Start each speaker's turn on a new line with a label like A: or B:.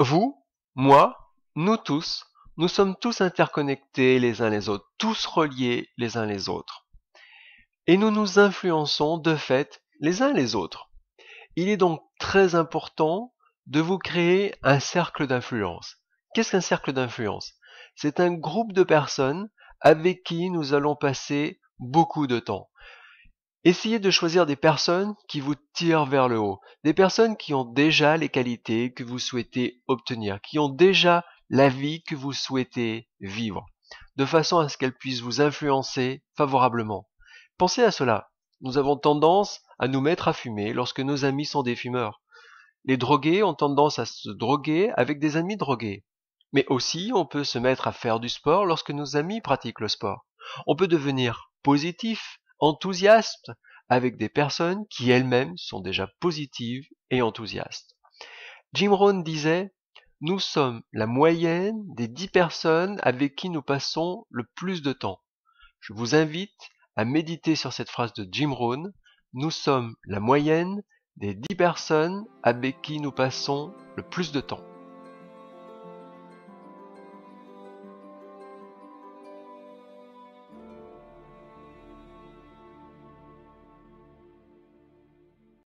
A: Vous, moi, nous tous, nous sommes tous interconnectés les uns les autres, tous reliés les uns les autres. Et nous nous influençons de fait les uns les autres. Il est donc très important de vous créer un cercle d'influence. Qu'est-ce qu'un cercle d'influence C'est un groupe de personnes avec qui nous allons passer beaucoup de temps. Essayez de choisir des personnes qui vous tirent vers le haut, des personnes qui ont déjà les qualités que vous souhaitez obtenir, qui ont déjà la vie que vous souhaitez vivre, de façon à ce qu'elles puissent vous influencer favorablement. Pensez à cela. Nous avons tendance à nous mettre à fumer lorsque nos amis sont des fumeurs. Les drogués ont tendance à se droguer avec des amis drogués. Mais aussi, on peut se mettre à faire du sport lorsque nos amis pratiquent le sport. On peut devenir positif enthousiaste avec des personnes qui elles-mêmes sont déjà positives et enthousiastes. Jim Rohn disait Nous sommes la moyenne des dix personnes avec qui nous passons le plus de temps. Je vous invite à méditer sur cette phrase de Jim Rohn Nous sommes la moyenne des dix personnes avec qui nous passons le plus de temps.